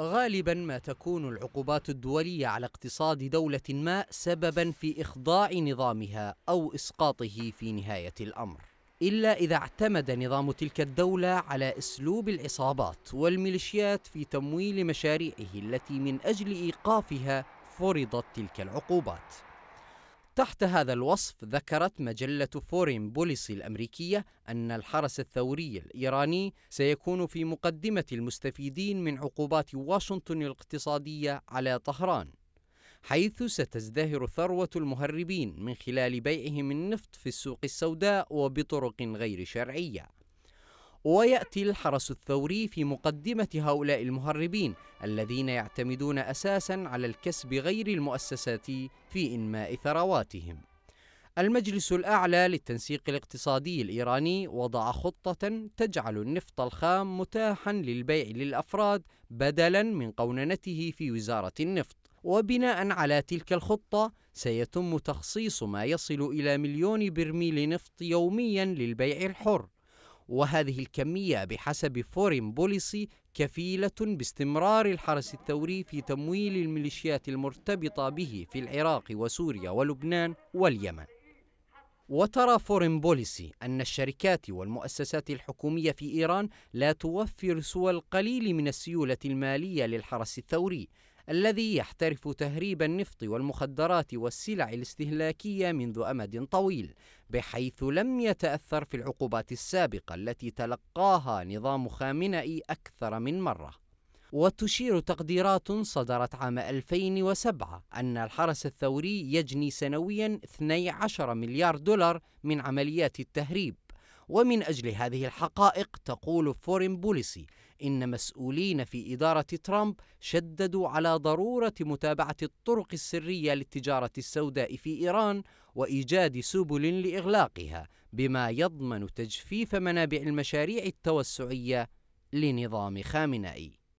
غالبا ما تكون العقوبات الدوليه على اقتصاد دوله ما سببا في اخضاع نظامها او اسقاطه في نهايه الامر الا اذا اعتمد نظام تلك الدوله على اسلوب العصابات والميليشيات في تمويل مشاريعه التي من اجل ايقافها فرضت تلك العقوبات تحت هذا الوصف ذكرت مجلة فورين بوليسي الأمريكية أن الحرس الثوري الإيراني سيكون في مقدمة المستفيدين من عقوبات واشنطن الاقتصادية على طهران حيث ستزدهر ثروة المهربين من خلال بيعهم النفط في السوق السوداء وبطرق غير شرعية ويأتي الحرس الثوري في مقدمة هؤلاء المهربين الذين يعتمدون أساسا على الكسب غير المؤسساتي في إنماء ثرواتهم المجلس الأعلى للتنسيق الاقتصادي الإيراني وضع خطة تجعل النفط الخام متاحا للبيع للأفراد بدلا من قوننته في وزارة النفط وبناء على تلك الخطة سيتم تخصيص ما يصل إلى مليون برميل نفط يوميا للبيع الحر وهذه الكمية بحسب فورين بوليسي كفيلة باستمرار الحرس الثوري في تمويل الميليشيات المرتبطة به في العراق وسوريا ولبنان واليمن وترى فورين بوليسي أن الشركات والمؤسسات الحكومية في إيران لا توفر سوى القليل من السيولة المالية للحرس الثوري الذي يحترف تهريب النفط والمخدرات والسلع الاستهلاكية منذ أمد طويل بحيث لم يتأثر في العقوبات السابقة التي تلقاها نظام خامنئي أكثر من مرة وتشير تقديرات صدرت عام 2007 أن الحرس الثوري يجني سنويا 12 مليار دولار من عمليات التهريب ومن أجل هذه الحقائق تقول فورين بوليسي إن مسؤولين في إدارة ترامب شددوا على ضرورة متابعة الطرق السرية للتجارة السوداء في إيران وإيجاد سبل لإغلاقها بما يضمن تجفيف منابع المشاريع التوسعية لنظام خامنائي